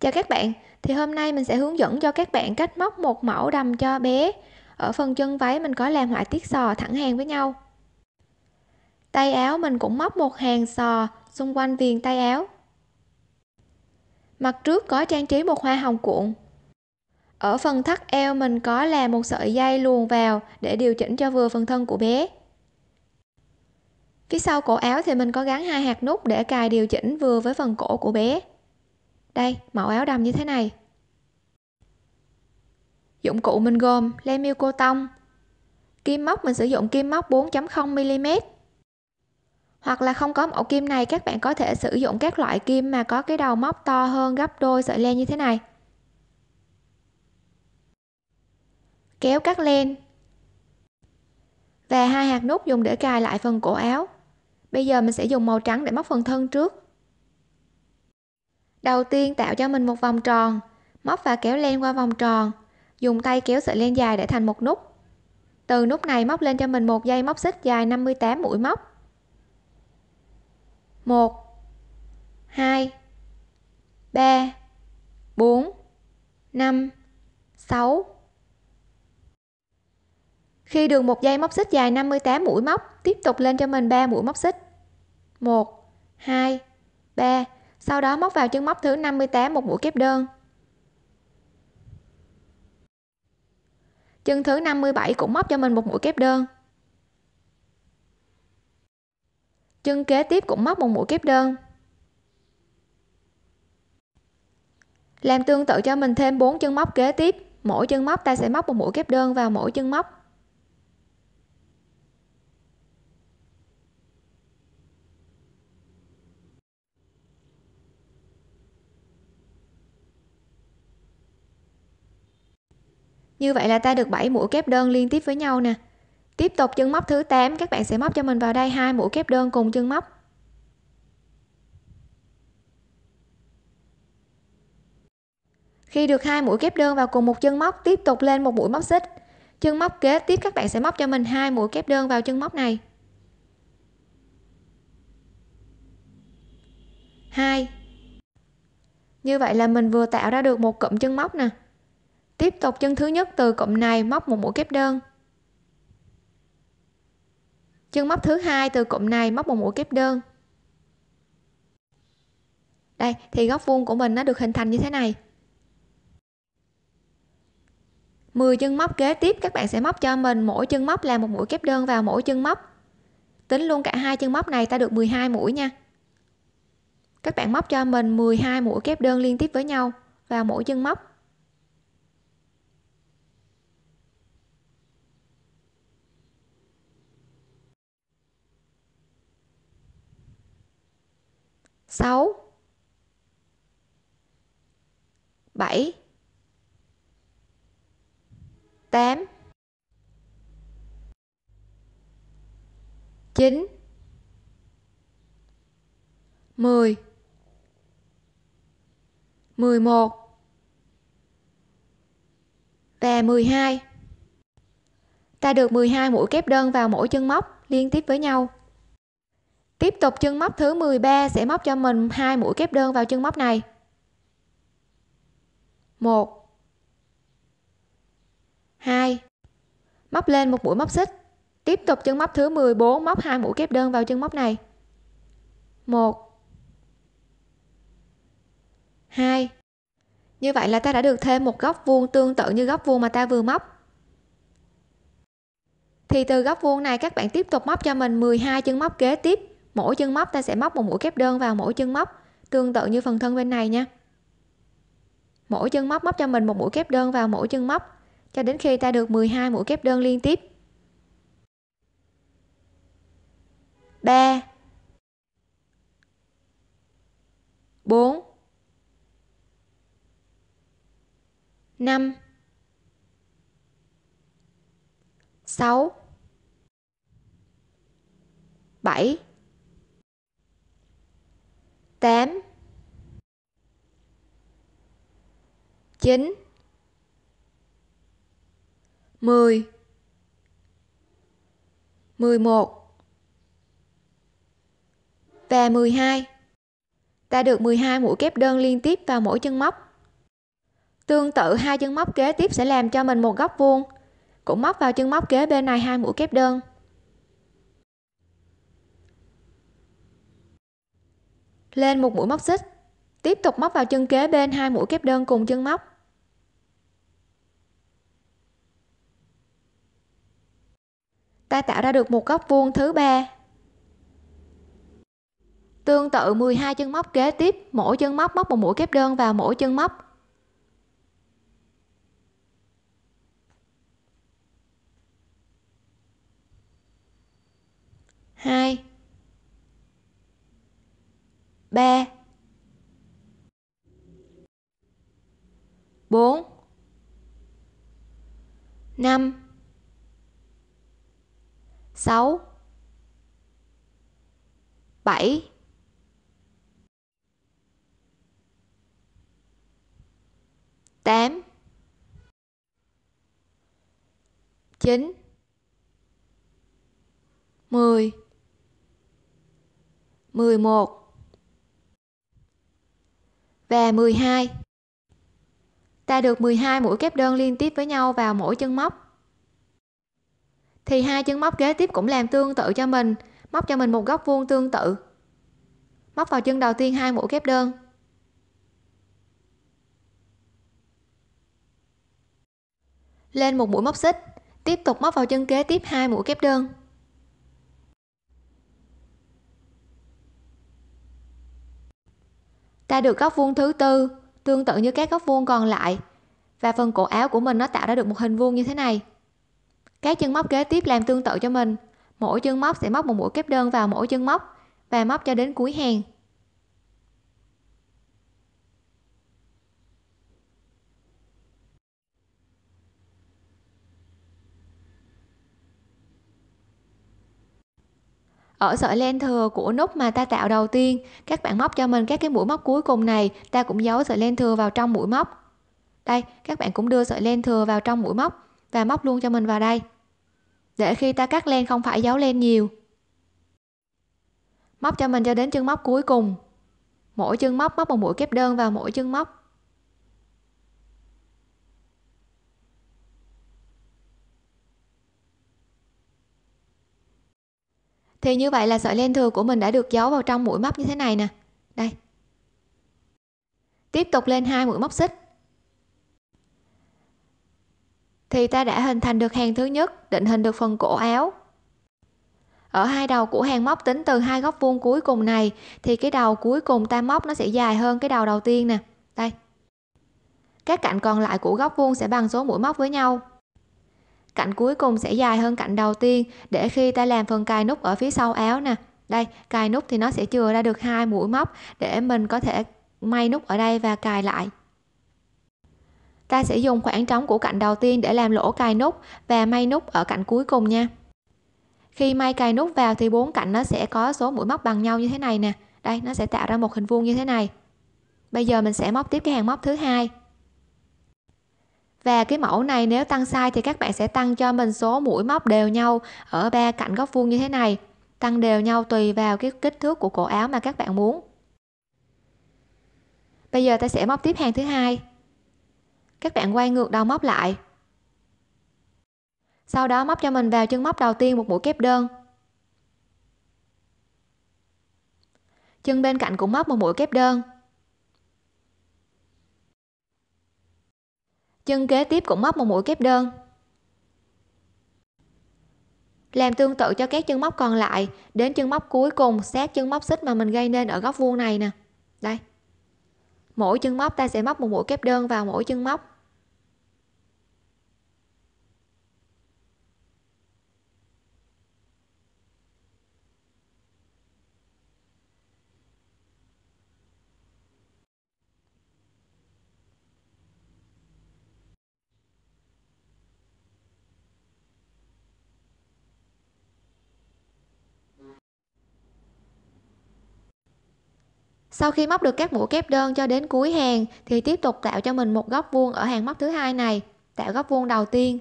Chào các bạn, thì hôm nay mình sẽ hướng dẫn cho các bạn cách móc một mẫu đầm cho bé. Ở phần chân váy mình có làm họa tiết sò thẳng hàng với nhau. Tay áo mình cũng móc một hàng sò xung quanh viền tay áo. Mặt trước có trang trí một hoa hồng cuộn. Ở phần thắt eo mình có làm một sợi dây luồn vào để điều chỉnh cho vừa phần thân của bé. Phía sau cổ áo thì mình có gắn hai hạt nút để cài điều chỉnh vừa với phần cổ của bé. Đây, mẫu áo đầm như thế này. Dụng cụ mình gồm len miêu cô tông. Kim móc mình sử dụng kim móc 4.0mm. Hoặc là không có mẫu kim này các bạn có thể sử dụng các loại kim mà có cái đầu móc to hơn gấp đôi sợi len như thế này. Kéo cắt len và hai hạt nút dùng để cài lại phần cổ áo. Bây giờ mình sẽ dùng màu trắng để móc phần thân trước. Đầu tiên tạo cho mình một vòng tròn, móc và kéo len qua vòng tròn, dùng tay kéo sợi len dài để thành một nút. Từ nút này móc lên cho mình một dây móc xích dài 58 mũi móc. 1 2 3 4 5 6 Khi được một dây móc xích dài 58 mũi móc, tiếp tục lên cho mình 3 mũi móc xích. 1 2 3 sau đó móc vào chân móc thứ 58 một mũi kép đơn chân thứ 57 cũng móc cho mình một mũi kép đơn chân kế tiếp cũng móc một mũi kép đơn làm tương tự cho mình thêm 4 chân móc kế tiếp mỗi chân móc ta sẽ móc một mũi kép đơn vào mỗi chân móc như vậy là ta được 7 mũi kép đơn liên tiếp với nhau nè tiếp tục chân móc thứ 8 các bạn sẽ móc cho mình vào đây hai mũi kép đơn cùng chân móc khi được hai mũi kép đơn vào cùng một chân móc tiếp tục lên một mũi móc xích chân móc kế tiếp các bạn sẽ móc cho mình hai mũi kép đơn vào chân móc này 2 như vậy là mình vừa tạo ra được một cụm chân móc nè Tiếp tục chân thứ nhất từ cụm này móc một mũi kép đơn. Chân móc thứ hai từ cụm này móc một mũi kép đơn. Đây, thì góc vuông của mình nó được hình thành như thế này. 10 chân móc kế tiếp các bạn sẽ móc cho mình mỗi chân móc là một mũi kép đơn vào mỗi chân móc. Tính luôn cả hai chân móc này ta được 12 mũi nha. Các bạn móc cho mình 12 mũi kép đơn liên tiếp với nhau vào mỗi chân móc. 6 7 8 9 10 11 và 12 ta được 12 mũi kép đơn vào mỗi chân móc liên tiếp với nhau tiếp tục chân móc thứ 13 sẽ móc cho mình hai mũi kép đơn vào chân móc này một hai móc lên một mũi móc xích tiếp tục chân móc thứ 14 móc hai mũi kép đơn vào chân móc này một hai như vậy là ta đã được thêm một góc vuông tương tự như góc vuông mà ta vừa móc thì từ góc vuông này các bạn tiếp tục móc cho mình 12 chân móc kế tiếp mỗi chân móc ta sẽ móc một mũi kép đơn vào mỗi chân móc tương tự như phần thân bên này nha mỗi chân móc móc cho mình một mũi kép đơn vào mỗi chân móc cho đến khi ta được 12 mũi kép đơn liên tiếp 3 4 5 6 7 8 9 10 11 và 12 ta được 12 mũi kép đơn liên tiếp vào mỗi chân móc tương tự hai chân móc kế tiếp sẽ làm cho mình một góc vuông cũng móc vào chân móc kế bên này hai mũi kép đơn lên một mũi móc xích tiếp tục móc vào chân kế bên hai mũi kép đơn cùng chân móc ta tạo ra được một góc vuông thứ ba tương tự 12 chân móc kế tiếp mỗi chân móc móc một mũi kép đơn vào mỗi chân móc hai ba bốn năm sáu bảy tám chín mười mười một và 12 ta được 12 mũi kép đơn liên tiếp với nhau vào mỗi chân móc thì hai chân móc kế tiếp cũng làm tương tự cho mình móc cho mình một góc vuông tương tự móc vào chân đầu tiên hai mũi kép đơn lên một mũi móc xích tiếp tục móc vào chân kế tiếp hai mũi kép đơn ta được góc vuông thứ tư tương tự như các góc vuông còn lại và phần cổ áo của mình nó tạo ra được một hình vuông như thế này các chân móc kế tiếp làm tương tự cho mình mỗi chân móc sẽ móc một mũi kép đơn vào mỗi chân móc và móc cho đến cuối hàng ở sợi len thừa của nút mà ta tạo đầu tiên các bạn móc cho mình các cái mũi móc cuối cùng này ta cũng giấu sợi len thừa vào trong mũi móc đây các bạn cũng đưa sợi len thừa vào trong mũi móc và móc luôn cho mình vào đây để khi ta cắt len không phải giấu len nhiều móc cho mình cho đến chân móc cuối cùng mỗi chân móc móc một mũi kép đơn vào mỗi chân móc thì như vậy là sợi len thừa của mình đã được giấu vào trong mũi móc như thế này nè đây tiếp tục lên hai mũi móc xích thì ta đã hình thành được hàng thứ nhất định hình được phần cổ áo ở hai đầu của hàng móc tính từ hai góc vuông cuối cùng này thì cái đầu cuối cùng ta móc nó sẽ dài hơn cái đầu đầu tiên nè đây các cạnh còn lại của góc vuông sẽ bằng số mũi móc với nhau cạnh cuối cùng sẽ dài hơn cạnh đầu tiên để khi ta làm phần cài nút ở phía sau áo nè đây cài nút thì nó sẽ chừa ra được hai mũi móc để mình có thể may nút ở đây và cài lại ta sẽ dùng khoảng trống của cạnh đầu tiên để làm lỗ cài nút và may nút ở cạnh cuối cùng nha khi may cài nút vào thì bốn cạnh nó sẽ có số mũi móc bằng nhau như thế này nè đây nó sẽ tạo ra một hình vuông như thế này bây giờ mình sẽ móc tiếp cái hàng móc thứ hai và cái mẫu này nếu tăng sai thì các bạn sẽ tăng cho mình số mũi móc đều nhau ở ba cạnh góc vuông như thế này tăng đều nhau tùy vào cái kích thước của cổ áo mà các bạn muốn bây giờ ta sẽ móc tiếp hàng thứ hai các bạn quay ngược đầu móc lại sau đó móc cho mình vào chân móc đầu tiên một mũi kép đơn chân bên cạnh cũng móc một mũi kép đơn chân kế tiếp cũng móc một mũi kép đơn làm tương tự cho các chân móc còn lại đến chân móc cuối cùng sát chân móc xích mà mình gây nên ở góc vuông này nè đây mỗi chân móc ta sẽ móc một mũi kép đơn vào mỗi chân móc sau khi móc được các mũi kép đơn cho đến cuối hàng thì tiếp tục tạo cho mình một góc vuông ở hàng móc thứ hai này tạo góc vuông đầu tiên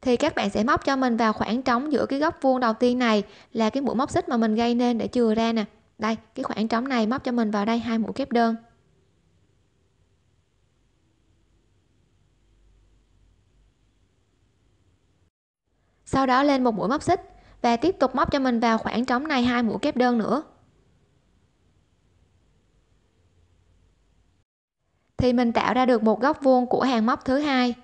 thì các bạn sẽ móc cho mình vào khoảng trống giữa cái góc vuông đầu tiên này là cái mũi móc xích mà mình gây nên để chừa ra nè đây cái khoảng trống này móc cho mình vào đây hai mũi kép đơn sau đó lên một mũi móc xích và tiếp tục móc cho mình vào khoảng trống này hai mũi kép đơn nữa thì mình tạo ra được một góc vuông của hàng móc thứ hai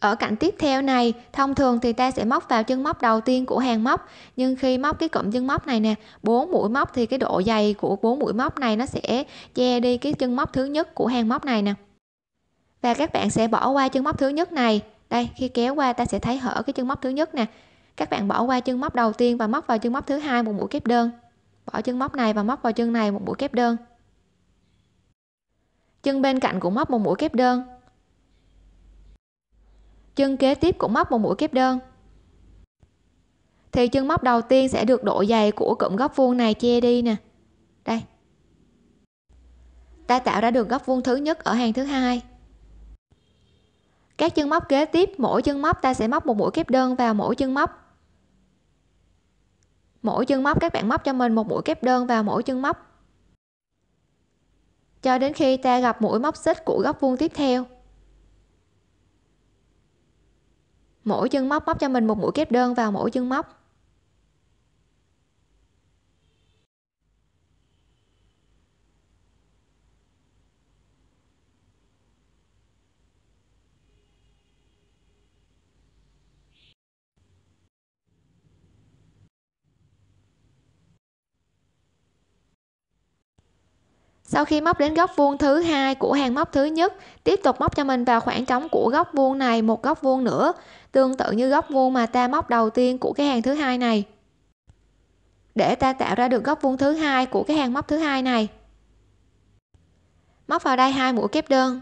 ở cạnh tiếp theo này thông thường thì ta sẽ móc vào chân móc đầu tiên của hàng móc nhưng khi móc cái cụm chân móc này nè bốn mũi móc thì cái độ dày của bốn mũi móc này nó sẽ che đi cái chân móc thứ nhất của hàng móc này nè và các bạn sẽ bỏ qua chân móc thứ nhất này đây khi kéo qua ta sẽ thấy hở cái chân móc thứ nhất nè các bạn bỏ qua chân móc đầu tiên và móc vào chân móc thứ hai một mũi kép đơn bỏ chân móc này và móc vào chân này một mũi kép đơn chân bên cạnh cũng móc một mũi kép đơn chân kế tiếp cũng móc một mũi kép đơn thì chân móc đầu tiên sẽ được độ dày của cụm góc vuông này che đi nè đây ta tạo ra được góc vuông thứ nhất ở hàng thứ hai các chân móc kế tiếp mỗi chân móc ta sẽ móc một mũi kép đơn vào mỗi chân móc mỗi chân móc các bạn móc cho mình một mũi kép đơn vào mỗi chân móc cho đến khi ta gặp mũi móc xích của góc vuông tiếp theo mỗi chân móc móc cho mình một mũi kép đơn vào mỗi chân móc sau khi móc đến góc vuông thứ hai của hàng móc thứ nhất tiếp tục móc cho mình vào khoảng trống của góc vuông này một góc vuông nữa tương tự như góc vuông mà ta móc đầu tiên của cái hàng thứ hai này để ta tạo ra được góc vuông thứ hai của cái hàng móc thứ hai này móc vào đây hai mũi kép đơn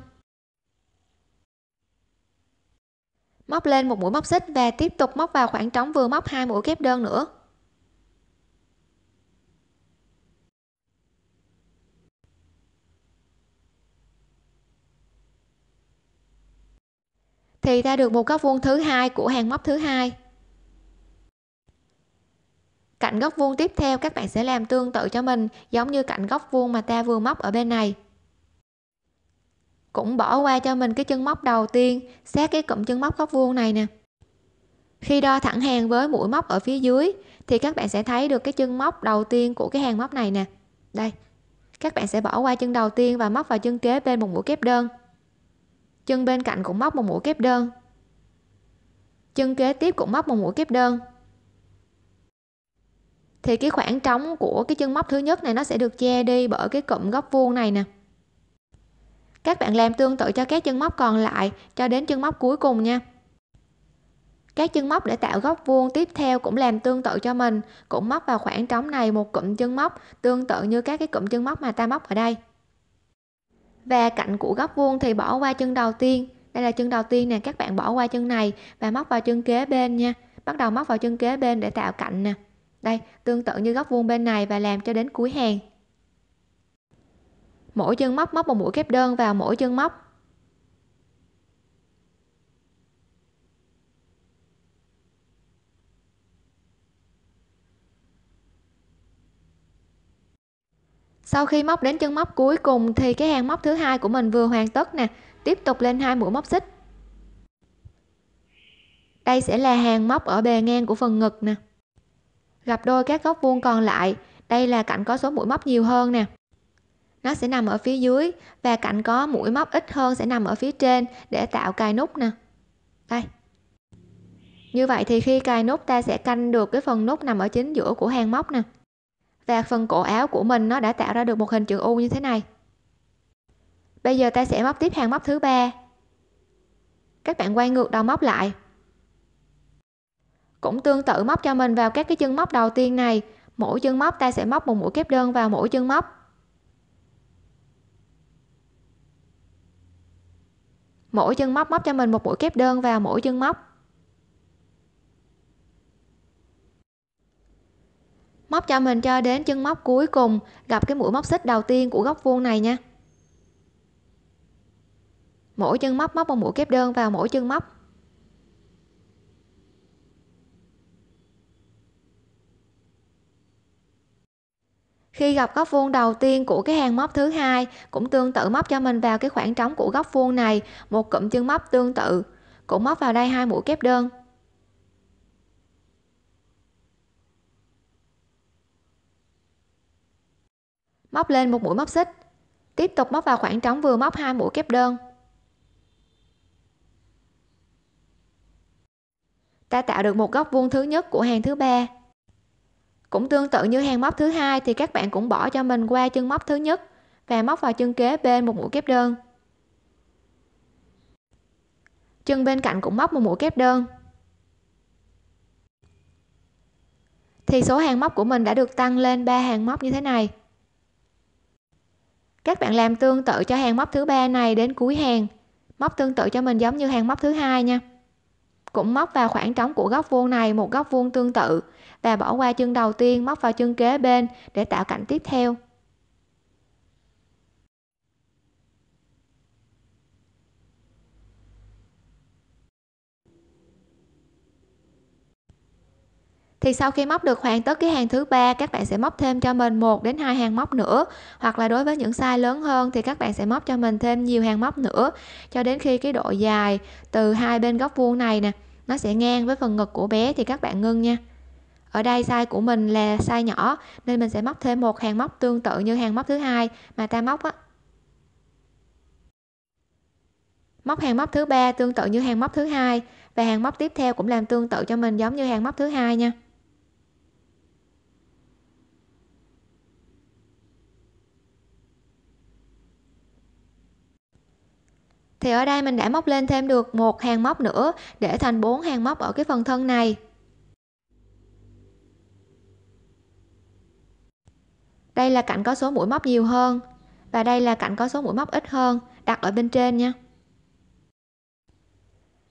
móc lên một mũi móc xích và tiếp tục móc vào khoảng trống vừa móc hai mũi kép đơn nữa thì ta được một góc vuông thứ hai của hàng móc thứ hai cạnh góc vuông tiếp theo các bạn sẽ làm tương tự cho mình giống như cạnh góc vuông mà ta vừa móc ở bên này cũng bỏ qua cho mình cái chân móc đầu tiên xét cái cụm chân móc góc vuông này nè khi đo thẳng hàng với mũi móc ở phía dưới thì các bạn sẽ thấy được cái chân móc đầu tiên của cái hàng móc này nè đây các bạn sẽ bỏ qua chân đầu tiên và móc vào chân kế bên một mũi kép đơn chân bên cạnh cũng móc một mũi kép đơn chân kế tiếp cũng móc một mũi kép đơn thì cái khoảng trống của cái chân móc thứ nhất này nó sẽ được che đi bởi cái cụm góc vuông này nè các bạn làm tương tự cho các chân móc còn lại cho đến chân móc cuối cùng nha các chân móc để tạo góc vuông tiếp theo cũng làm tương tự cho mình cũng móc vào khoảng trống này một cụm chân móc tương tự như các cái cụm chân móc mà ta móc ở đây và cạnh của góc vuông thì bỏ qua chân đầu tiên đây là chân đầu tiên nè các bạn bỏ qua chân này và móc vào chân kế bên nha bắt đầu móc vào chân kế bên để tạo cạnh nè đây tương tự như góc vuông bên này và làm cho đến cuối hàng mỗi chân móc móc một mũi kép đơn vào mỗi chân móc sau khi móc đến chân móc cuối cùng thì cái hàng móc thứ hai của mình vừa hoàn tất nè tiếp tục lên hai mũi móc xích đây sẽ là hàng móc ở bề ngang của phần ngực nè gặp đôi các góc vuông còn lại đây là cạnh có số mũi móc nhiều hơn nè nó sẽ nằm ở phía dưới và cạnh có mũi móc ít hơn sẽ nằm ở phía trên để tạo cài nút nè đây như vậy thì khi cài nút ta sẽ canh được cái phần nút nằm ở chính giữa của hàng móc nè và phần cổ áo của mình nó đã tạo ra được một hình chữ U như thế này bây giờ ta sẽ móc tiếp hàng móc thứ ba các bạn quay ngược đầu móc lại cũng tương tự móc cho mình vào các cái chân móc đầu tiên này mỗi chân móc ta sẽ móc một mũi kép đơn vào mỗi chân móc mỗi chân móc móc cho mình một mũi kép đơn vào mỗi chân móc móc cho mình cho đến chân móc cuối cùng gặp cái mũi móc xích đầu tiên của góc vuông này nha mỗi chân móc móc một mũi kép đơn vào mỗi chân móc khi gặp góc vuông đầu tiên của cái hàng móc thứ hai cũng tương tự móc cho mình vào cái khoảng trống của góc vuông này một cụm chân móc tương tự cũng móc vào đây hai mũi kép đơn móc lên một mũi móc xích tiếp tục móc vào khoảng trống vừa móc hai mũi kép đơn ta tạo được một góc vuông thứ nhất của hàng thứ ba cũng tương tự như hàng móc thứ hai thì các bạn cũng bỏ cho mình qua chân móc thứ nhất và móc vào chân kế bên một mũi kép đơn chân bên cạnh cũng móc một mũi kép đơn thì số hàng móc của mình đã được tăng lên 3 hàng móc như thế này các bạn làm tương tự cho hàng móc thứ ba này đến cuối hàng móc tương tự cho mình giống như hàng móc thứ hai nha cũng móc vào khoảng trống của góc vuông này một góc vuông tương tự và bỏ qua chân đầu tiên móc vào chân kế bên để tạo cạnh tiếp theo thì sau khi móc được hoàn tất cái hàng thứ ba các bạn sẽ móc thêm cho mình một đến hai hàng móc nữa hoặc là đối với những size lớn hơn thì các bạn sẽ móc cho mình thêm nhiều hàng móc nữa cho đến khi cái độ dài từ hai bên góc vuông này nè nó sẽ ngang với phần ngực của bé thì các bạn ngưng nha ở đây size của mình là size nhỏ nên mình sẽ móc thêm một hàng móc tương tự như hàng móc thứ hai mà ta móc á móc hàng móc thứ ba tương tự như hàng móc thứ hai và hàng móc tiếp theo cũng làm tương tự cho mình giống như hàng móc thứ hai nha thì ở đây mình đã móc lên thêm được một hàng móc nữa để thành bốn hàng móc ở cái phần thân này đây là cạnh có số mũi móc nhiều hơn và đây là cạnh có số mũi móc ít hơn đặt ở bên trên nha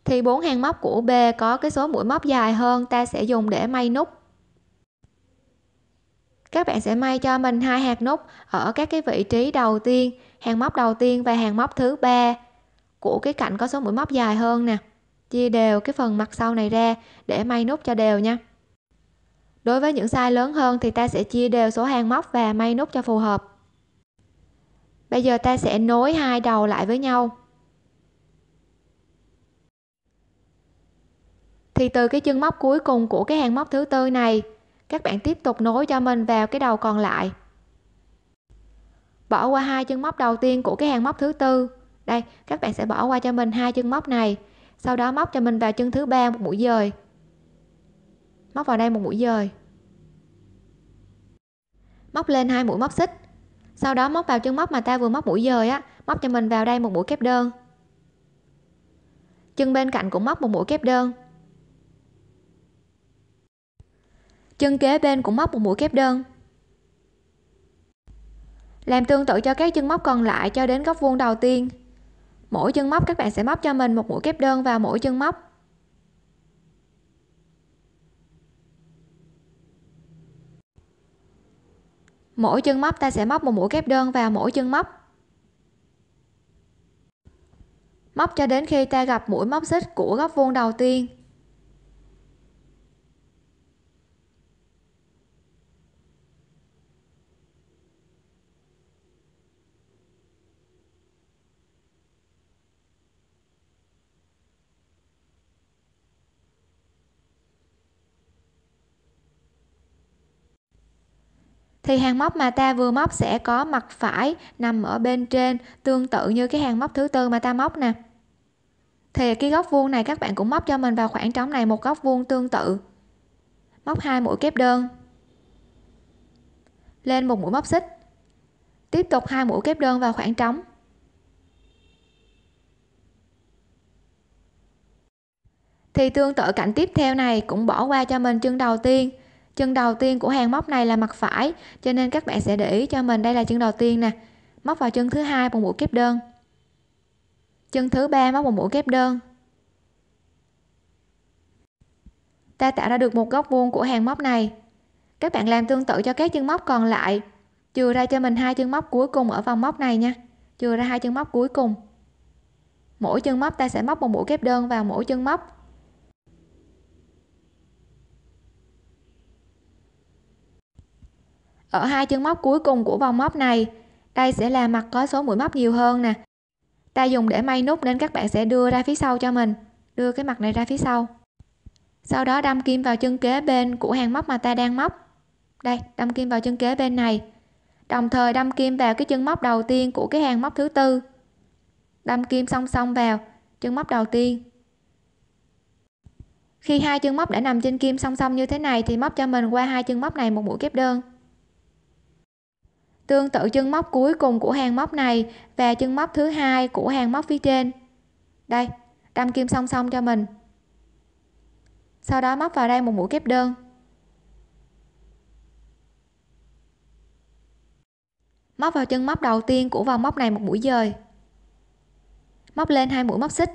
thì bốn hàng móc của B có cái số mũi móc dài hơn ta sẽ dùng để may nút các bạn sẽ may cho mình hai hạt nút ở các cái vị trí đầu tiên hàng móc đầu tiên và hàng móc thứ ba của cái cạnh có số mũi móc dài hơn nè chia đều cái phần mặt sau này ra để may nút cho đều nha đối với những size lớn hơn thì ta sẽ chia đều số hàng móc và may nút cho phù hợp bây giờ ta sẽ nối hai đầu lại với nhau thì từ cái chân móc cuối cùng của cái hàng móc thứ tư này các bạn tiếp tục nối cho mình vào cái đầu còn lại bỏ qua hai chân móc đầu tiên của cái hàng móc thứ tư đây các bạn sẽ bỏ qua cho mình hai chân móc này sau đó móc cho mình vào chân thứ ba một mũi dời móc vào đây một mũi dời móc lên hai mũi móc xích sau đó móc vào chân móc mà ta vừa móc mũi dời á móc cho mình vào đây một mũi kép đơn chân bên cạnh cũng móc một mũi kép đơn chân kế bên cũng móc một mũi kép đơn làm tương tự cho các chân móc còn lại cho đến góc vuông đầu tiên mỗi chân móc các bạn sẽ móc cho mình một mũi kép đơn vào mỗi chân móc mỗi chân móc ta sẽ móc một mũi kép đơn vào mỗi chân móc móc cho đến khi ta gặp mũi móc xích của góc vuông đầu tiên thì hàng móc mà ta vừa móc sẽ có mặt phải nằm ở bên trên tương tự như cái hàng móc thứ tư mà ta móc nè thì cái góc vuông này các bạn cũng móc cho mình vào khoảng trống này một góc vuông tương tự móc hai mũi kép đơn lên một mũi móc xích tiếp tục hai mũi kép đơn vào khoảng trống thì tương tự cạnh tiếp theo này cũng bỏ qua cho mình chân đầu tiên chân đầu tiên của hàng móc này là mặt phải cho nên các bạn sẽ để ý cho mình đây là chân đầu tiên nè móc vào chân thứ hai bằng mũi kép đơn chân thứ ba móc một mũi kép đơn ta tạo ra được một góc vuông của hàng móc này các bạn làm tương tự cho các chân móc còn lại chừa ra cho mình hai chân móc cuối cùng ở vòng móc này nha chừa ra hai chân móc cuối cùng mỗi chân móc ta sẽ móc một mũi kép đơn vào mỗi chân móc ở hai chân móc cuối cùng của vòng móc này đây sẽ là mặt có số mũi móc nhiều hơn nè ta dùng để may nút nên các bạn sẽ đưa ra phía sau cho mình đưa cái mặt này ra phía sau sau đó đâm kim vào chân kế bên của hàng móc mà ta đang móc đây đâm kim vào chân kế bên này đồng thời đâm kim vào cái chân móc đầu tiên của cái hàng móc thứ tư đâm kim song song vào chân móc đầu tiên khi hai chân móc đã nằm trên kim song song như thế này thì móc cho mình qua hai chân móc này một mũi kép đơn tương tự chân móc cuối cùng của hàng móc này và chân móc thứ hai của hàng móc phía trên đây đâm kim song song cho mình sau đó móc vào đây một mũi kép đơn móc vào chân móc đầu tiên của vòng móc này một mũi dời móc lên hai mũi móc xích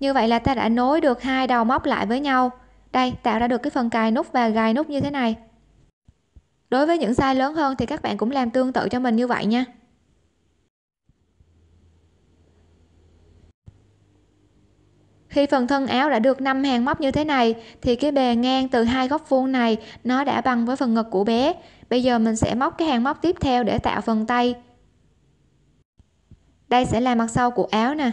như vậy là ta đã nối được hai đầu móc lại với nhau đây tạo ra được cái phần cài nút và gài nút như thế này đối với những size lớn hơn thì các bạn cũng làm tương tự cho mình như vậy nha khi phần thân áo đã được 5 hàng móc như thế này thì cái bề ngang từ hai góc vuông này nó đã bằng với phần ngực của bé bây giờ mình sẽ móc cái hàng móc tiếp theo để tạo phần tay đây sẽ là mặt sau của áo nè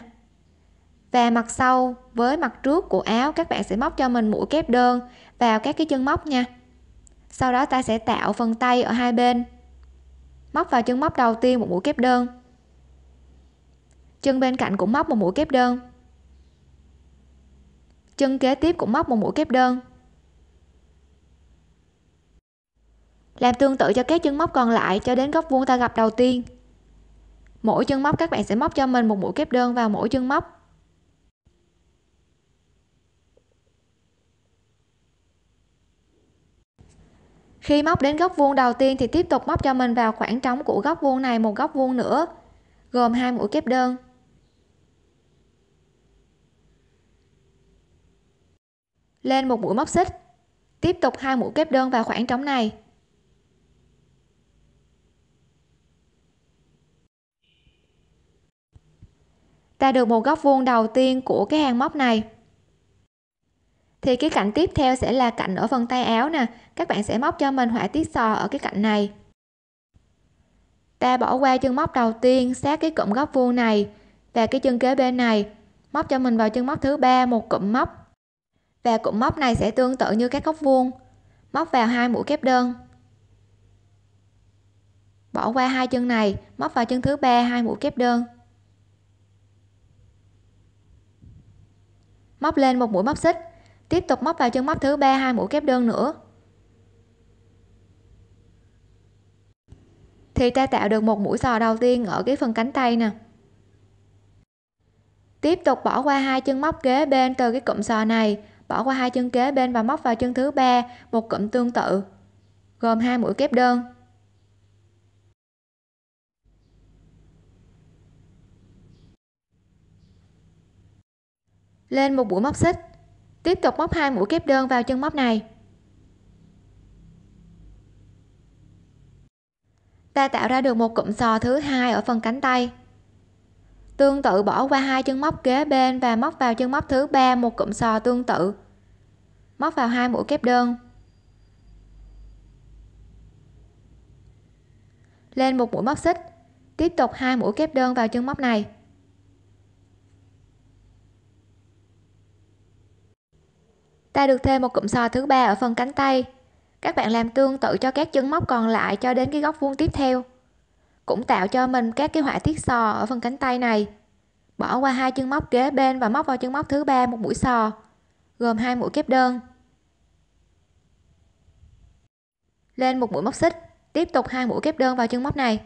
và mặt sau với mặt trước của áo các bạn sẽ móc cho mình mũi kép đơn vào các cái chân móc nha sau đó ta sẽ tạo phần tay ở hai bên móc vào chân móc đầu tiên một mũi kép đơn chân bên cạnh cũng móc một mũi kép đơn chân kế tiếp cũng móc một mũi kép đơn làm tương tự cho các chân móc còn lại cho đến góc vuông ta gặp đầu tiên mỗi chân móc các bạn sẽ móc cho mình một mũi kép đơn vào mỗi chân móc Khi móc đến góc vuông đầu tiên thì tiếp tục móc cho mình vào khoảng trống của góc vuông này một góc vuông nữa, gồm hai mũi kép đơn. Lên một mũi móc xích, tiếp tục hai mũi kép đơn vào khoảng trống này. ta được một góc vuông đầu tiên của cái hàng móc này thì cái cạnh tiếp theo sẽ là cạnh ở phần tay áo nè các bạn sẽ móc cho mình họa tiết sò ở cái cạnh này ta bỏ qua chân móc đầu tiên sát cái cụm góc vuông này và cái chân kế bên này móc cho mình vào chân móc thứ ba một cụm móc và cụm móc này sẽ tương tự như các góc vuông móc vào hai mũi kép đơn bỏ qua hai chân này móc vào chân thứ ba hai mũi kép đơn móc lên một mũi móc xích tiếp tục móc vào chân móc thứ ba hai mũi kép đơn nữa thì ta tạo được một mũi sò đầu tiên ở cái phần cánh tay nè tiếp tục bỏ qua hai chân móc kế bên từ cái cụm sò này bỏ qua hai chân kế bên và móc vào chân thứ ba một cụm tương tự gồm hai mũi kép đơn lên một mũi móc xích tiếp tục móc hai mũi kép đơn vào chân móc này ta tạo ra được một cụm sò thứ hai ở phần cánh tay tương tự bỏ qua hai chân móc kế bên và móc vào chân móc thứ ba một cụm sò tương tự móc vào hai mũi kép đơn lên một mũi móc xích tiếp tục hai mũi kép đơn vào chân móc này ta được thêm một cụm sò thứ ba ở phần cánh tay các bạn làm tương tự cho các chân móc còn lại cho đến cái góc vuông tiếp theo cũng tạo cho mình các cái họa tiết sò ở phần cánh tay này bỏ qua hai chân móc kế bên và móc vào chân móc thứ ba một mũi sò gồm hai mũi kép đơn lên một mũi móc xích tiếp tục hai mũi kép đơn vào chân móc này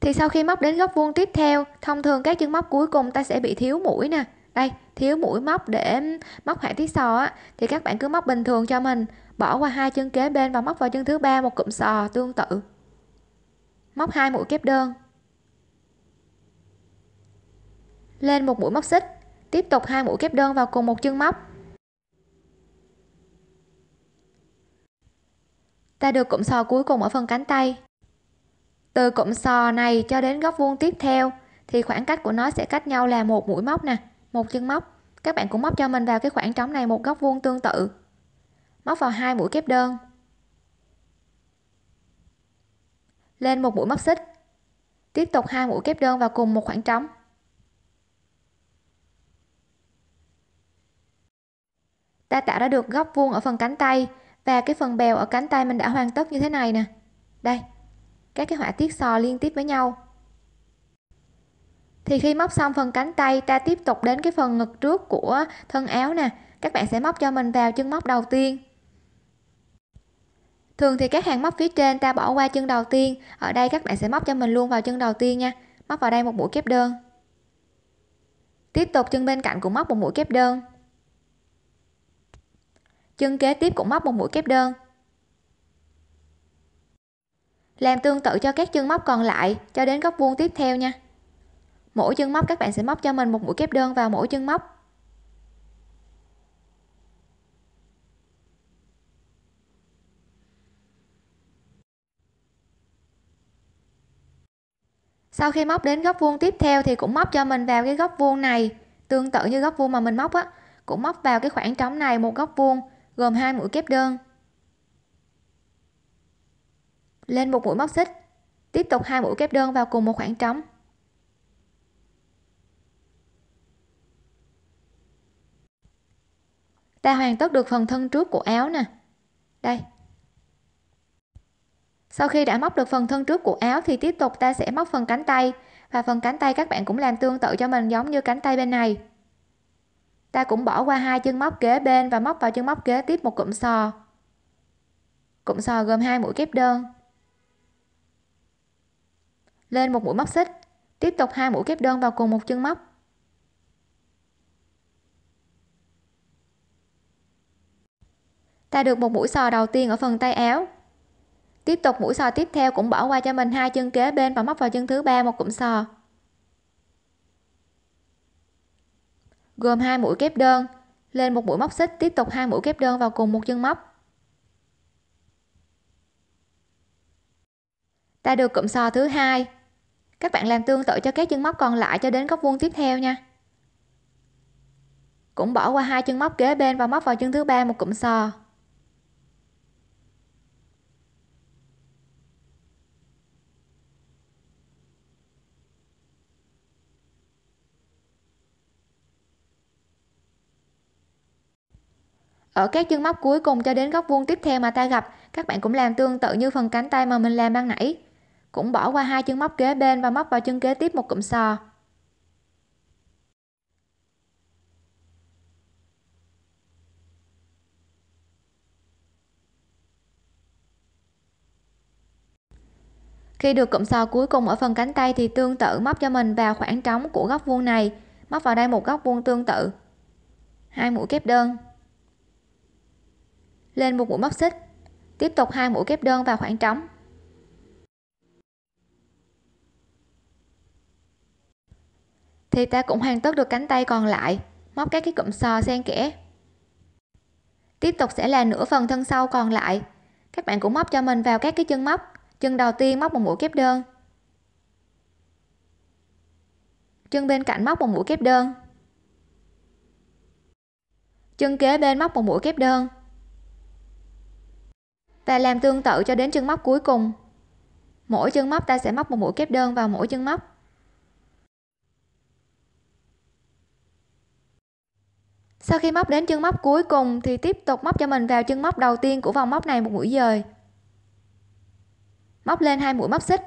thì sau khi móc đến góc vuông tiếp theo thông thường các chân móc cuối cùng ta sẽ bị thiếu mũi nè đây thiếu mũi móc để móc họa tiết sò á thì các bạn cứ móc bình thường cho mình bỏ qua hai chân kế bên và móc vào chân thứ ba một cụm sò tương tự móc hai mũi kép đơn lên một mũi móc xích tiếp tục hai mũi kép đơn vào cùng một chân móc ta được cụm sò cuối cùng ở phần cánh tay từ cụm sò này cho đến góc vuông tiếp theo thì khoảng cách của nó sẽ cách nhau là một mũi móc nè, một chân móc. Các bạn cũng móc cho mình vào cái khoảng trống này một góc vuông tương tự. Móc vào hai mũi kép đơn. Lên một mũi móc xích. Tiếp tục hai mũi kép đơn vào cùng một khoảng trống. Ta tạo ra được góc vuông ở phần cánh tay và cái phần bèo ở cánh tay mình đã hoàn tất như thế này nè. Đây, các cái họa tiết sò liên tiếp với nhau thì khi móc xong phần cánh tay ta tiếp tục đến cái phần ngực trước của thân áo nè các bạn sẽ móc cho mình vào chân móc đầu tiên thường thì các hàng móc phía trên ta bỏ qua chân đầu tiên ở đây các bạn sẽ móc cho mình luôn vào chân đầu tiên nha móc vào đây một mũi kép đơn tiếp tục chân bên cạnh cũng móc một mũi kép đơn chân kế tiếp cũng móc một mũi kép đơn làm tương tự cho các chân móc còn lại cho đến góc vuông tiếp theo nha mỗi chân móc các bạn sẽ móc cho mình một mũi kép đơn vào mỗi chân móc sau khi móc đến góc vuông tiếp theo thì cũng móc cho mình vào cái góc vuông này tương tự như góc vuông mà mình móc á cũng móc vào cái khoảng trống này một góc vuông gồm hai mũi kép đơn lên một mũi móc xích tiếp tục hai mũi kép đơn vào cùng một khoảng trống ta hoàn tất được phần thân trước của áo nè đây sau khi đã móc được phần thân trước của áo thì tiếp tục ta sẽ móc phần cánh tay và phần cánh tay các bạn cũng làm tương tự cho mình giống như cánh tay bên này ta cũng bỏ qua hai chân móc kế bên và móc vào chân móc kế tiếp một cụm sò cụm sò gồm hai mũi kép đơn lên một mũi móc xích tiếp tục hai mũi kép đơn vào cùng một chân móc ta được một mũi sò đầu tiên ở phần tay áo tiếp tục mũi sò tiếp theo cũng bỏ qua cho mình hai chân kế bên và móc vào chân thứ ba một cụm sò gồm hai mũi kép đơn lên một mũi móc xích tiếp tục hai mũi kép đơn vào cùng một chân móc ta được cụm sò thứ hai các bạn làm tương tự cho các chân móc còn lại cho đến góc vuông tiếp theo nha. Cũng bỏ qua hai chân móc kế bên và móc vào chân thứ ba một cụm sò. ở các chân móc cuối cùng cho đến góc vuông tiếp theo mà ta gặp các bạn cũng làm tương tự như phần cánh tay mà mình làm ban nãy cũng bỏ qua hai chân móc kế bên và móc vào chân kế tiếp một cụm sò Khi được cụm sò cuối cùng ở phần cánh tay thì tương tự móc cho mình vào khoảng trống của góc vuông này, móc vào đây một góc vuông tương tự. Hai mũi kép đơn. Lên một mũi móc xích. Tiếp tục hai mũi kép đơn vào khoảng trống. thì ta cũng hoàn tất được cánh tay còn lại, móc các cái cụm sò xen kẽ. Tiếp tục sẽ là nửa phần thân sau còn lại. Các bạn cũng móc cho mình vào các cái chân móc. Chân đầu tiên móc một mũi kép đơn. Chân bên cạnh móc một mũi kép đơn. Chân kế bên móc một mũi kép đơn. Và làm tương tự cho đến chân móc cuối cùng. Mỗi chân móc ta sẽ móc một mũi kép đơn vào mỗi chân móc. Sau khi móc đến chân móc cuối cùng thì tiếp tục móc cho mình vào chân móc đầu tiên của vòng móc này một mũi dời. Móc lên hai mũi móc xích.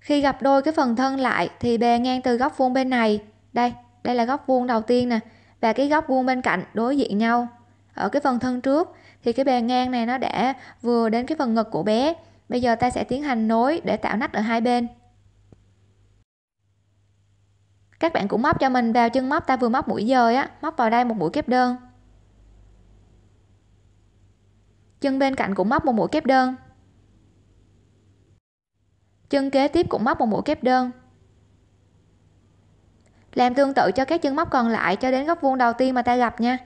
Khi gặp đôi cái phần thân lại thì bè ngang từ góc vuông bên này, đây, đây là góc vuông đầu tiên nè và cái góc vuông bên cạnh đối diện nhau. Ở cái phần thân trước thì cái bè ngang này nó đã vừa đến cái phần ngực của bé. Bây giờ ta sẽ tiến hành nối để tạo nách ở hai bên các bạn cũng móc cho mình vào chân móc ta vừa móc mũi dời á móc vào đây một mũi kép đơn chân bên cạnh cũng móc một mũi kép đơn chân kế tiếp cũng móc một mũi kép đơn làm tương tự cho các chân móc còn lại cho đến góc vuông đầu tiên mà ta gặp nha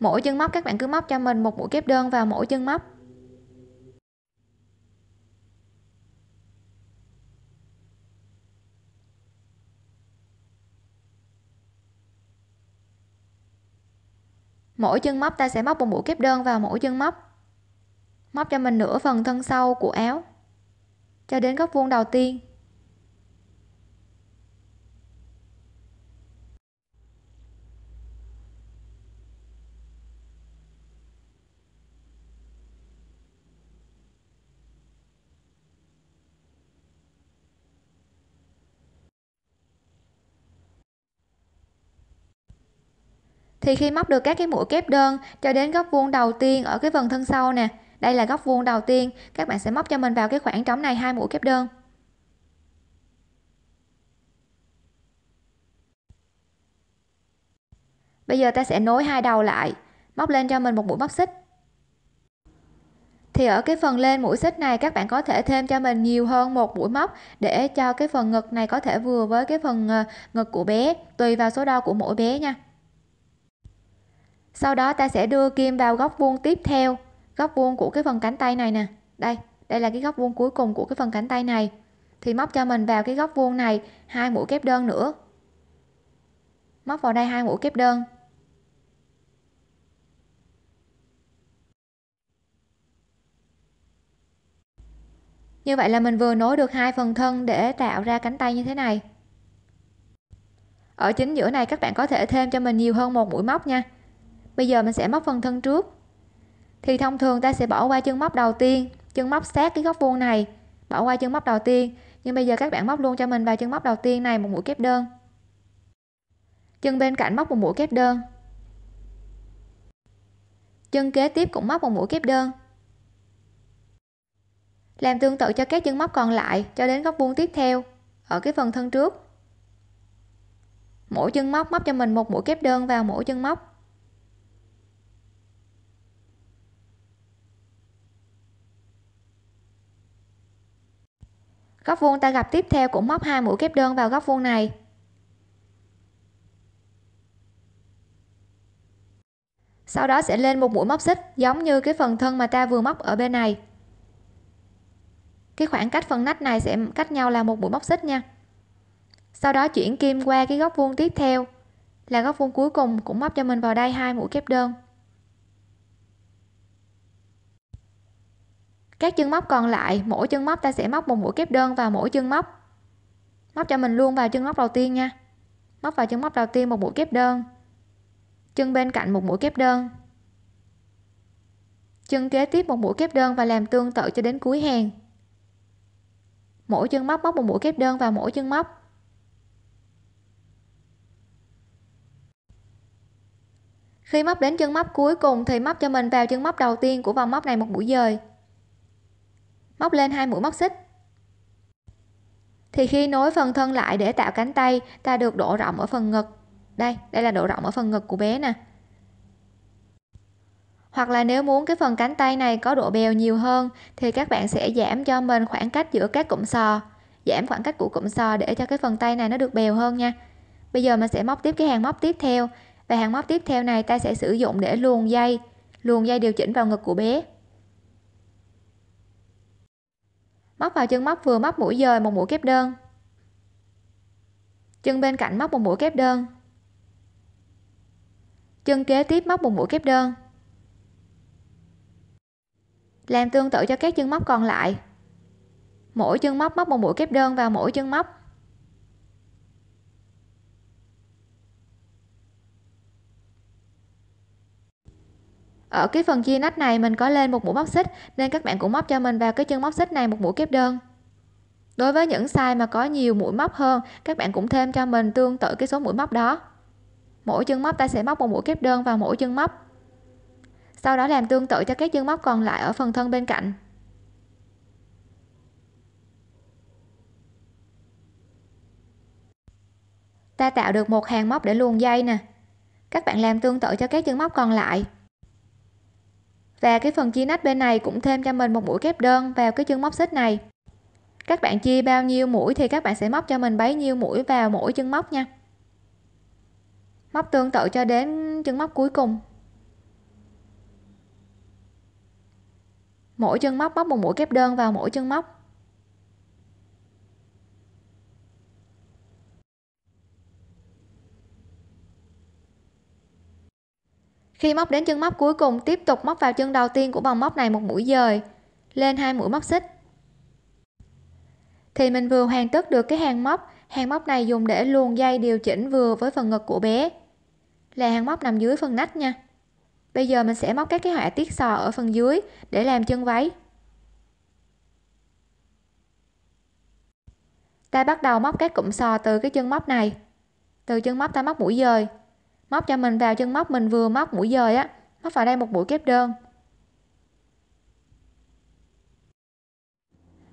mỗi chân móc các bạn cứ móc cho mình một mũi kép đơn vào mỗi chân móc mỗi chân móc ta sẽ móc một mũi kép đơn vào mỗi chân móc móc cho mình nửa phần thân sau của áo cho đến góc vuông đầu tiên thì khi móc được các cái mũi kép đơn cho đến góc vuông đầu tiên ở cái phần thân sau nè đây là góc vuông đầu tiên các bạn sẽ móc cho mình vào cái khoảng trống này hai mũi kép đơn bây giờ ta sẽ nối hai đầu lại móc lên cho mình một mũi móc xích thì ở cái phần lên mũi xích này các bạn có thể thêm cho mình nhiều hơn một mũi móc để cho cái phần ngực này có thể vừa với cái phần ờ, ngực của bé tùy vào số đo của mỗi bé nha sau đó ta sẽ đưa kim vào góc vuông tiếp theo góc vuông của cái phần cánh tay này nè đây đây là cái góc vuông cuối cùng của cái phần cánh tay này thì móc cho mình vào cái góc vuông này hai mũi kép đơn nữa móc vào đây hai mũi kép đơn như vậy là mình vừa nối được hai phần thân để tạo ra cánh tay như thế này ở chính giữa này các bạn có thể thêm cho mình nhiều hơn một mũi móc nha bây giờ mình sẽ móc phần thân trước thì thông thường ta sẽ bỏ qua chân móc đầu tiên chân móc sát cái góc vuông này bỏ qua chân móc đầu tiên nhưng bây giờ các bạn móc luôn cho mình vào chân móc đầu tiên này một mũi kép đơn chân bên cạnh móc một mũi kép đơn chân kế tiếp cũng móc một mũi kép đơn làm tương tự cho các chân móc còn lại cho đến góc vuông tiếp theo ở cái phần thân trước mỗi chân móc móc cho mình một mũi kép đơn vào mỗi chân móc góc vuông ta gặp tiếp theo cũng móc hai mũi kép đơn vào góc vuông này sau đó sẽ lên một mũi móc xích giống như cái phần thân mà ta vừa móc ở bên này cái khoảng cách phần nách này sẽ cách nhau là một mũi móc xích nha sau đó chuyển kim qua cái góc vuông tiếp theo là góc vuông cuối cùng cũng móc cho mình vào đây hai mũi kép đơn các chân móc còn lại mỗi chân móc ta sẽ móc một mũi kép đơn vào mỗi chân móc móc cho mình luôn vào chân móc đầu tiên nha móc vào chân móc đầu tiên một mũi kép đơn chân bên cạnh một mũi kép đơn chân kế tiếp một mũi kép đơn và làm tương tự cho đến cuối hàng mỗi chân móc móc một mũi kép đơn vào mỗi chân móc khi móc đến chân móc cuối cùng thì móc cho mình vào chân móc đầu tiên của vòng móc này một mũi dời móc lên hai mũi móc xích thì khi nối phần thân lại để tạo cánh tay ta được độ rộng ở phần ngực đây đây là độ rộng ở phần ngực của bé nè hoặc là nếu muốn cái phần cánh tay này có độ bèo nhiều hơn thì các bạn sẽ giảm cho mình khoảng cách giữa các cụm sò giảm khoảng cách của cụm sò để cho cái phần tay này nó được bèo hơn nha bây giờ mình sẽ móc tiếp cái hàng móc tiếp theo và hàng móc tiếp theo này ta sẽ sử dụng để luồn dây luồn dây điều chỉnh vào ngực của bé móc vào chân móc vừa móc mũi dời một mũi kép đơn chân bên cạnh móc một mũi kép đơn chân kế tiếp móc một mũi kép đơn làm tương tự cho các chân móc còn lại mỗi chân móc móc một mũi kép đơn vào mỗi chân móc ở cái phần chia nách này mình có lên một mũi móc xích nên các bạn cũng móc cho mình vào cái chân móc xích này một mũi kép đơn đối với những size mà có nhiều mũi móc hơn các bạn cũng thêm cho mình tương tự cái số mũi móc đó mỗi chân móc ta sẽ móc một mũi kép đơn vào mỗi chân móc sau đó làm tương tự cho các chân móc còn lại ở phần thân bên cạnh ta tạo được một hàng móc để luồn dây nè các bạn làm tương tự cho các chân móc còn lại và cái phần chia nách bên này cũng thêm cho mình một mũi kép đơn vào cái chân móc xích này các bạn chia bao nhiêu mũi thì các bạn sẽ móc cho mình bấy nhiêu mũi vào mỗi chân móc nha móc tương tự cho đến chân móc cuối cùng mỗi chân móc móc một mũi kép đơn vào mỗi chân móc Khi móc đến chân móc cuối cùng, tiếp tục móc vào chân đầu tiên của vòng móc này một mũi dời, lên hai mũi móc xích. Thì mình vừa hoàn tất được cái hàng móc, hàng móc này dùng để luồn dây điều chỉnh vừa với phần ngực của bé. Là hàng móc nằm dưới phần nách nha. Bây giờ mình sẽ móc các cái họa tiết sò ở phần dưới để làm chân váy. Ta bắt đầu móc các cụm sò từ cái chân móc này. Từ chân móc ta móc mũi dời, móc cho mình vào chân móc mình vừa móc mũi dời á móc vào đây một mũi kép đơn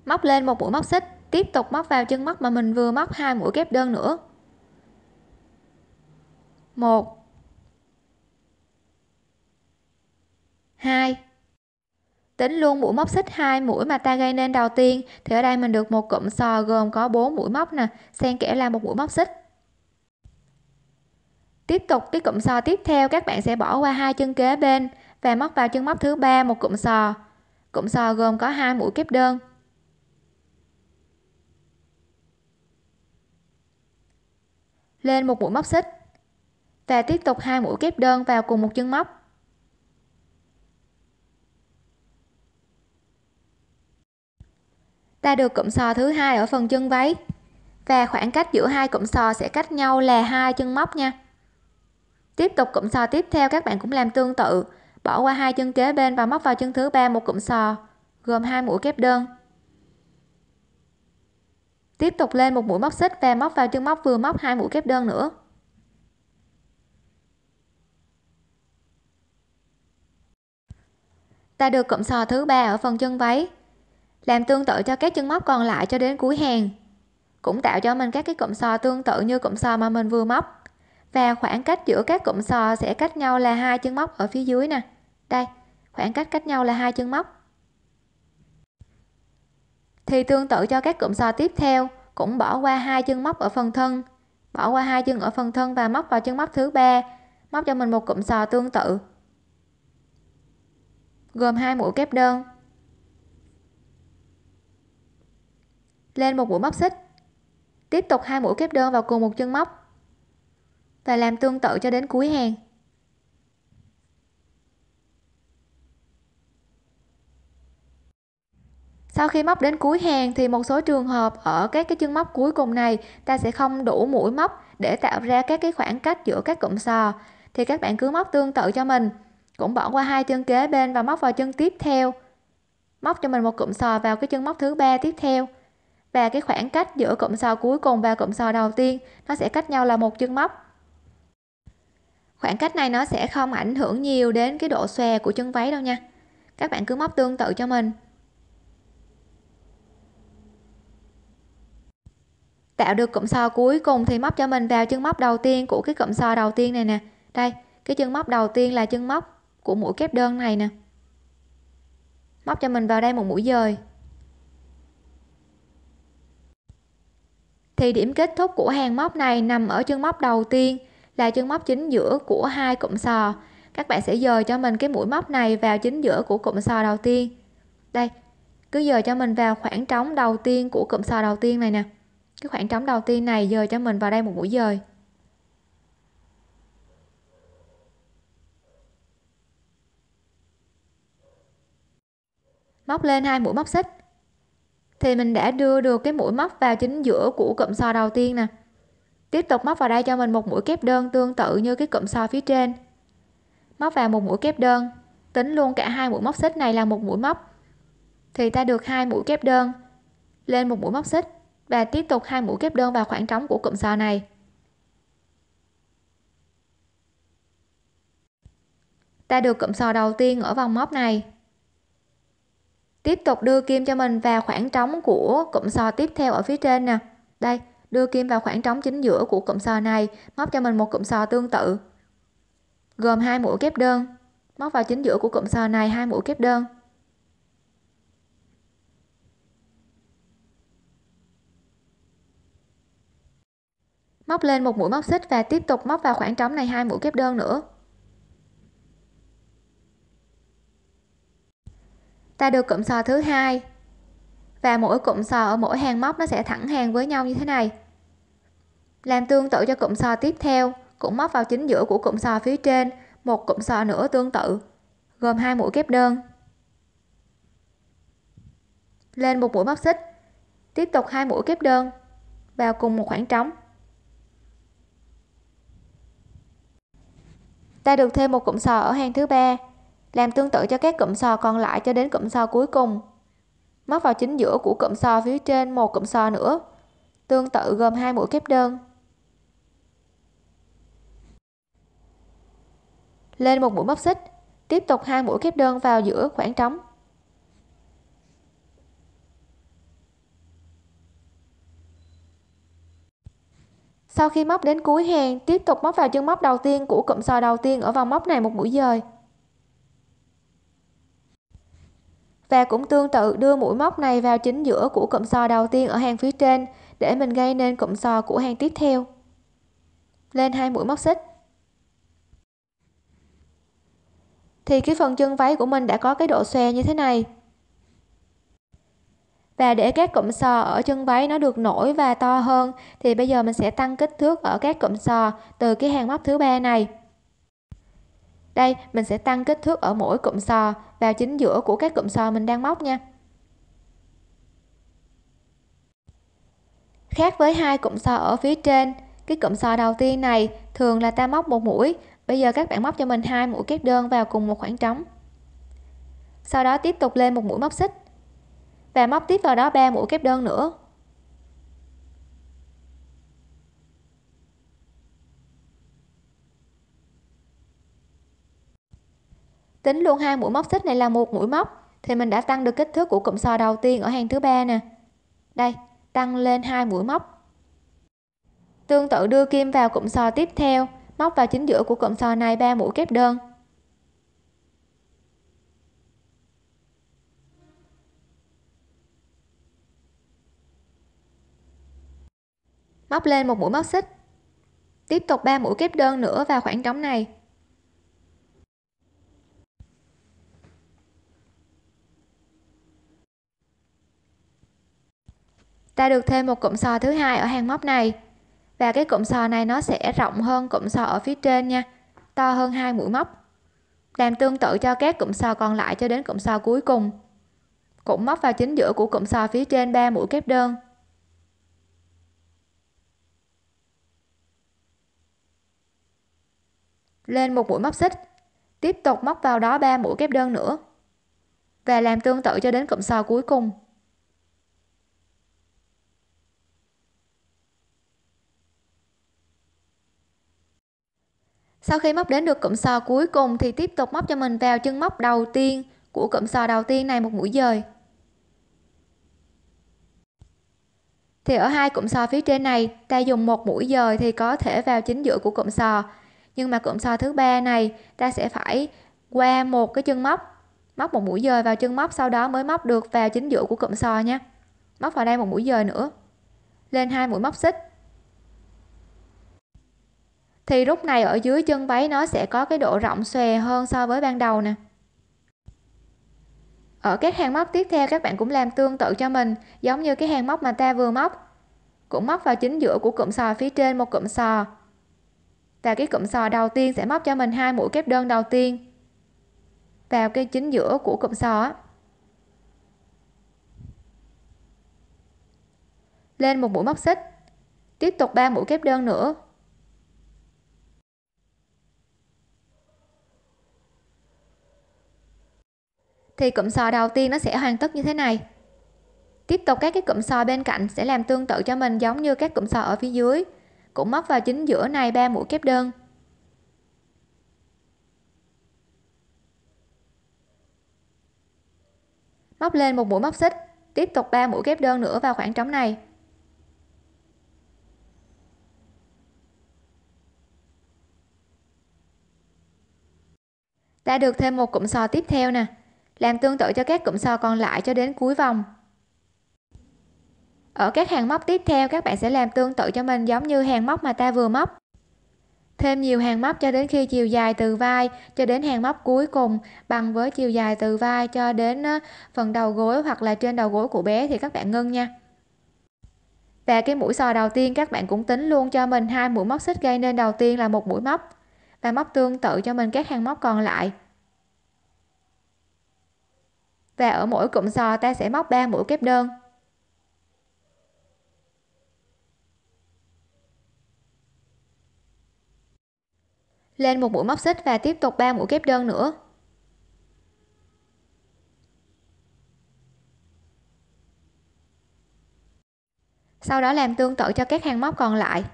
móc lên một mũi móc xích tiếp tục móc vào chân móc mà mình vừa móc hai mũi kép đơn nữa một hai tính luôn mũi móc xích hai mũi mà ta gây nên đầu tiên thì ở đây mình được một cụm sò gồm có bốn mũi móc nè xen kẽ là một mũi móc xích Tiếp tục cái cụm sò tiếp theo các bạn sẽ bỏ qua hai chân kế bên và móc vào chân móc thứ ba một cụm sò. Cụm sò gồm có hai mũi kép đơn. Lên một mũi móc xích và tiếp tục hai mũi kép đơn vào cùng một chân móc. Ta được cụm sò thứ hai ở phần chân váy và khoảng cách giữa hai cụm sò sẽ cách nhau là hai chân móc nha. Tiếp tục cụm sò tiếp theo các bạn cũng làm tương tự, bỏ qua hai chân kế bên và móc vào chân thứ ba một cụm sò, gồm hai mũi kép đơn. Tiếp tục lên một mũi móc xích và móc vào chân móc vừa móc hai mũi kép đơn nữa. Ta được cụm sò thứ ba ở phần chân váy. Làm tương tự cho các chân móc còn lại cho đến cuối hàng. Cũng tạo cho mình các cái cụm sò tương tự như cụm sò mà mình vừa móc và khoảng cách giữa các cụm sò sẽ cách nhau là hai chân móc ở phía dưới nè đây khoảng cách cách nhau là hai chân móc thì tương tự cho các cụm sò tiếp theo cũng bỏ qua hai chân móc ở phần thân bỏ qua hai chân ở phần thân và móc vào chân móc thứ ba móc cho mình một cụm sò tương tự gồm hai mũi kép đơn lên một mũi móc xích tiếp tục hai mũi kép đơn vào cùng một chân móc và làm tương tự cho đến cuối hàng Sau khi móc đến cuối hàng thì một số trường hợp ở các cái chân móc cuối cùng này ta sẽ không đủ mũi móc để tạo ra các cái khoảng cách giữa các cụm sò thì các bạn cứ móc tương tự cho mình cũng bỏ qua hai chân kế bên và móc vào chân tiếp theo móc cho mình một cụm sò vào cái chân móc thứ ba tiếp theo và cái khoảng cách giữa cụm sò cuối cùng và cụm sò đầu tiên nó sẽ cách nhau là một chân móc khoảng cách này nó sẽ không ảnh hưởng nhiều đến cái độ xòe của chân váy đâu nha các bạn cứ móc tương tự cho mình tạo được cụm sò cuối cùng thì móc cho mình vào chân móc đầu tiên của cái cụm sò đầu tiên này nè đây cái chân móc đầu tiên là chân móc của mũi kép đơn này nè móc cho mình vào đây một mũi dời thì điểm kết thúc của hàng móc này nằm ở chân móc đầu tiên là chân móc chính giữa của hai cụm sò các bạn sẽ dời cho mình cái mũi móc này vào chính giữa của cụm sò đầu tiên đây cứ dời cho mình vào khoảng trống đầu tiên của cụm sò đầu tiên này nè cái khoảng trống đầu tiên này dời cho mình vào đây một mũi dời móc lên hai mũi móc xích thì mình đã đưa được cái mũi móc vào chính giữa của cụm sò đầu tiên nè tiếp tục móc vào đây cho mình một mũi kép đơn tương tự như cái cụm so phía trên móc vào một mũi kép đơn tính luôn cả hai mũi móc xích này là một mũi móc thì ta được hai mũi kép đơn lên một mũi móc xích và tiếp tục hai mũi kép đơn vào khoảng trống của cụm sò này ta được cụm sò đầu tiên ở vòng móc này tiếp tục đưa kim cho mình vào khoảng trống của cụm sò tiếp theo ở phía trên nè đây đưa kim vào khoảng trống chính giữa của cụm sò này, móc cho mình một cụm sò tương tự. Gồm hai mũi kép đơn, móc vào chính giữa của cụm sò này hai mũi kép đơn. Móc lên một mũi móc xích và tiếp tục móc vào khoảng trống này hai mũi kép đơn nữa. Ta được cụm sò thứ hai, và mỗi cụm sò ở mỗi hàng móc nó sẽ thẳng hàng với nhau như thế này làm tương tự cho cụm sò tiếp theo cũng móc vào chính giữa của cụm sò phía trên một cụm sò nữa tương tự gồm hai mũi kép đơn lên một mũi móc xích tiếp tục hai mũi kép đơn vào cùng một khoảng trống ta được thêm một cụm sò ở hàng thứ ba làm tương tự cho các cụm sò còn lại cho đến cụm sò cuối cùng móc vào chính giữa của cụm so phía trên một cụm so nữa tương tự gồm hai mũi kép đơn lên một mũi móc xích tiếp tục hai mũi kép đơn vào giữa khoảng trống sau khi móc đến cuối hàng tiếp tục móc vào chân móc đầu tiên của cụm so đầu tiên ở vòng móc này một mũi dời Và cũng tương tự đưa mũi móc này vào chính giữa của cụm sò đầu tiên ở hàng phía trên để mình gây nên cụm sò của hàng tiếp theo. Lên hai mũi móc xích. Thì cái phần chân váy của mình đã có cái độ xòe như thế này. Và để các cụm sò ở chân váy nó được nổi và to hơn thì bây giờ mình sẽ tăng kích thước ở các cụm sò từ cái hàng móc thứ ba này. Đây, mình sẽ tăng kích thước ở mỗi cụm sò vào chính giữa của các cụm sò mình đang móc nha. Khác với hai cụm sò ở phía trên, cái cụm sò đầu tiên này thường là ta móc một mũi, bây giờ các bạn móc cho mình hai mũi kép đơn vào cùng một khoảng trống. Sau đó tiếp tục lên một mũi móc xích và móc tiếp vào đó ba mũi kép đơn nữa. tính luôn hai mũi móc xích này là một mũi móc thì mình đã tăng được kích thước của cụm sò đầu tiên ở hàng thứ ba nè đây tăng lên hai mũi móc tương tự đưa kim vào cụm sò tiếp theo móc vào chính giữa của cụm sò này ba mũi kép đơn móc lên một mũi móc xích tiếp tục ba mũi kép đơn nữa vào khoảng trống này ta được thêm một cụm sò thứ hai ở hàng móc này và cái cụm sò này nó sẽ rộng hơn cụm sò ở phía trên nha to hơn hai mũi móc làm tương tự cho các cụm sò còn lại cho đến cụm sò cuối cùng Cụm móc vào chính giữa của cụm sò phía trên 3 mũi kép đơn lên một mũi móc xích tiếp tục móc vào đó 3 mũi kép đơn nữa và làm tương tự cho đến cụm sò cuối cùng Sau khi móc đến được cụm so cuối cùng thì tiếp tục móc cho mình vào chân móc đầu tiên của cụm so đầu tiên này một mũi dời. Thì ở hai cụm so phía trên này, ta dùng một mũi dời thì có thể vào chính giữa của cụm so. Nhưng mà cụm so thứ ba này, ta sẽ phải qua một cái chân móc, móc một mũi dời vào chân móc sau đó mới móc được vào chính giữa của cụm so nha. Móc vào đây một mũi dời nữa. Lên hai mũi móc xích thì lúc này ở dưới chân váy nó sẽ có cái độ rộng xòe hơn so với ban đầu nè ở các hàng móc tiếp theo các bạn cũng làm tương tự cho mình giống như cái hàng móc mà ta vừa móc cũng móc vào chính giữa của cụm sò phía trên một cụm sò và cái cụm sò đầu tiên sẽ móc cho mình hai mũi kép đơn đầu tiên vào cái chính giữa của cụm sò lên một mũi móc xích tiếp tục ba mũi kép đơn nữa thì cụm sò đầu tiên nó sẽ hoàn tất như thế này tiếp tục các cái cụm sò bên cạnh sẽ làm tương tự cho mình giống như các cụm sò ở phía dưới cũng móc vào chính giữa này ba mũi kép đơn móc lên một mũi móc xích tiếp tục ba mũi kép đơn nữa vào khoảng trống này ta được thêm một cụm sò tiếp theo nè làm tương tự cho các cụm sò còn lại cho đến cuối vòng ở các hàng móc tiếp theo các bạn sẽ làm tương tự cho mình giống như hàng móc mà ta vừa móc thêm nhiều hàng móc cho đến khi chiều dài từ vai cho đến hàng móc cuối cùng bằng với chiều dài từ vai cho đến ờ, phần đầu gối hoặc là trên đầu gối của bé thì các bạn ngưng nha và cái mũi sò đầu tiên các bạn cũng tính luôn cho mình hai mũi móc xích gây nên đầu tiên là một mũi móc và móc tương tự cho mình các hàng móc còn lại và ở mỗi cụm sò ta sẽ móc 3 mũi kép đơn lên một mũi móc xích và tiếp tục 3 mũi kép đơn nữa sau đó làm tương tự cho các hàng móc còn lại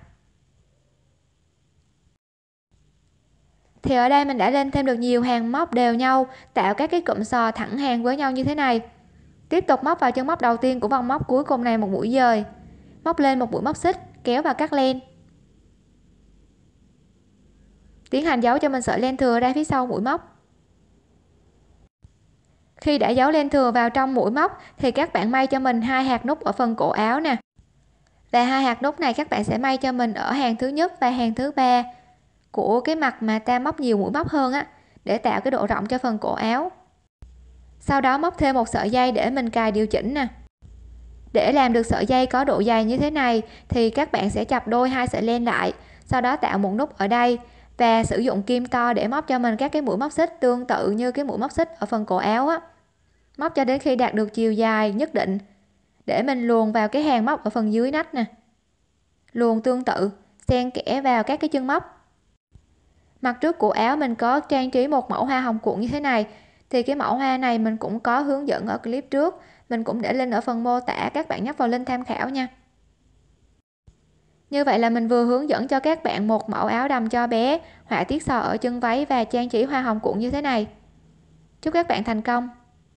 thì ở đây mình đã lên thêm được nhiều hàng móc đều nhau tạo các cái cụm sò thẳng hàng với nhau như thế này tiếp tục móc vào chân móc đầu tiên của vòng móc cuối cùng này một mũi dời móc lên một mũi móc xích kéo và cắt len tiến hành giấu cho mình sợi len thừa ra phía sau mũi móc khi đã giấu len thừa vào trong mũi móc thì các bạn may cho mình hai hạt nút ở phần cổ áo nè và hai hạt nút này các bạn sẽ may cho mình ở hàng thứ nhất và hàng thứ ba của cái mặt mà ta móc nhiều mũi móc hơn á để tạo cái độ rộng cho phần cổ áo sau đó móc thêm một sợi dây để mình cài điều chỉnh nè để làm được sợi dây có độ dày như thế này thì các bạn sẽ chập đôi hai sợi len lại sau đó tạo một nút ở đây và sử dụng kim to để móc cho mình các cái mũi móc xích tương tự như cái mũi móc xích ở phần cổ áo á móc cho đến khi đạt được chiều dài nhất định để mình luồn vào cái hàng móc ở phần dưới nách nè luồn tương tự xen kẽ vào các cái chân móc mặt trước của áo mình có trang trí một mẫu hoa hồng cuộn như thế này thì cái mẫu hoa này mình cũng có hướng dẫn ở clip trước mình cũng để link ở phần mô tả các bạn nhấp vào link tham khảo nha như vậy là mình vừa hướng dẫn cho các bạn một mẫu áo đầm cho bé họa tiết sò ở chân váy và trang trí hoa hồng cuộn như thế này chúc các bạn thành công